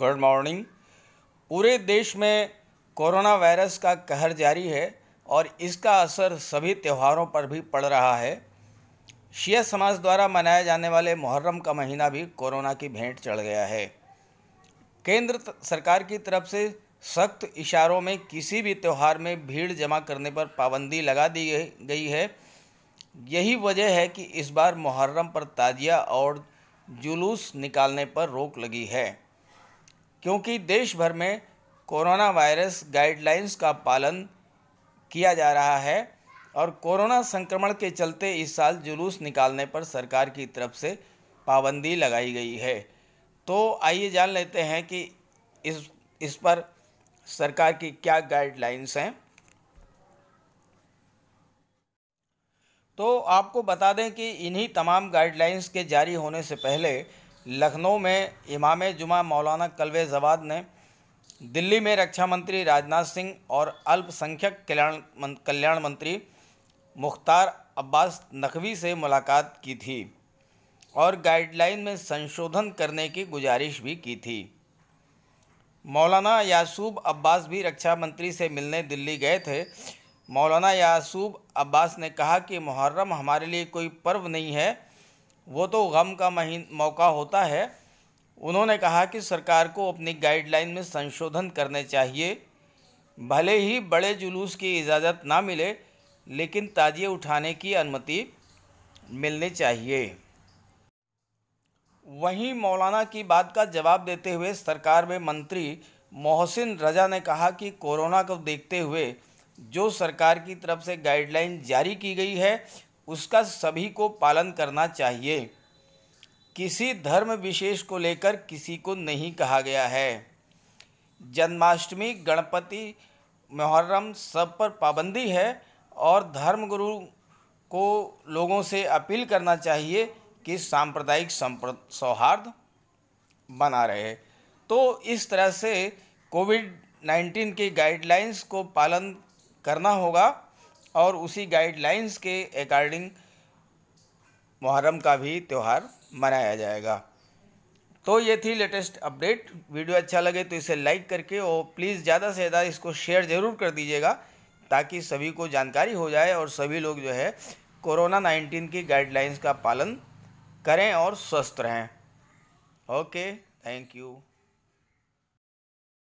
good morning पूरे देश में कोरोना वायरस का कहर जारी है और इसका असर सभी त्योहारों पर भी पड़ रहा है शिया समाज द्वारा मनाए जाने वाले मुहर्रम का महीना भी कोरोना की भेंट चढ़ गया है केंद्र सरकार की तरफ से सख्त इशारों में किसी भी त्यौहार में भीड़ जमा करने पर पाबंदी लगा दी गई है यही वजह है कि इस बार मुहर्रम पर ताजिया और जुलूस निकालने पर रोक लगी है क्योंकि देश भर में कोरोना वायरस गाइडलाइंस का पालन किया जा रहा है और कोरोना संक्रमण के चलते इस साल जुलूस निकालने पर सरकार की तरफ से पाबंदी लगाई गई है तो आइए जान लेते हैं कि इस इस पर सरकार की क्या गाइडलाइंस हैं तो आपको बता दें कि इन्हीं तमाम गाइडलाइंस के जारी होने से पहले लखनऊ में इमाम जुमा मौलाना कलवे जवाद ने दिल्ली में रक्षा मंत्री राजनाथ सिंह और अल्पसंख्यक कल्याण कल्याण मंत्री मुख्तार अब्बास नकवी से मुलाकात की थी और गाइडलाइन में संशोधन करने की गुजारिश भी की थी मौलाना यासूब अब्बास भी रक्षा मंत्री से मिलने दिल्ली गए थे मौलाना यासूब अब्बास ने कहा कि मुहर्रम हमारे लिए कोई पर्व नहीं है वो तो गम का महीन मौका होता है उन्होंने कहा कि सरकार को अपनी गाइडलाइन में संशोधन करने चाहिए भले ही बड़े जुलूस की इजाज़त ना मिले लेकिन ताजिए उठाने की अनुमति मिलनी चाहिए वहीं मौलाना की बात का जवाब देते हुए सरकार में मंत्री मोहसिन रजा ने कहा कि कोरोना को देखते हुए जो सरकार की तरफ से गाइडलाइन जारी की गई है उसका सभी को पालन करना चाहिए किसी धर्म विशेष को लेकर किसी को नहीं कहा गया है जन्माष्टमी गणपति मुहर्रम सब पर पाबंदी है और धर्मगुरु को लोगों से अपील करना चाहिए कि सांप्रदायिक सौहार्द बना रहे तो इस तरह से कोविड नाइन्टीन के गाइडलाइंस को पालन करना होगा और उसी गाइडलाइंस के अकॉर्डिंग मुहर्रम का भी त्यौहार मनाया जाएगा तो ये थी लेटेस्ट अपडेट वीडियो अच्छा लगे तो इसे लाइक करके और प्लीज़ ज़्यादा से ज़्यादा इसको शेयर ज़रूर कर दीजिएगा ताकि सभी को जानकारी हो जाए और सभी लोग जो है कोरोना नाइन्टीन की गाइडलाइंस का पालन करें और स्वस्थ रहें ओके थैंक यू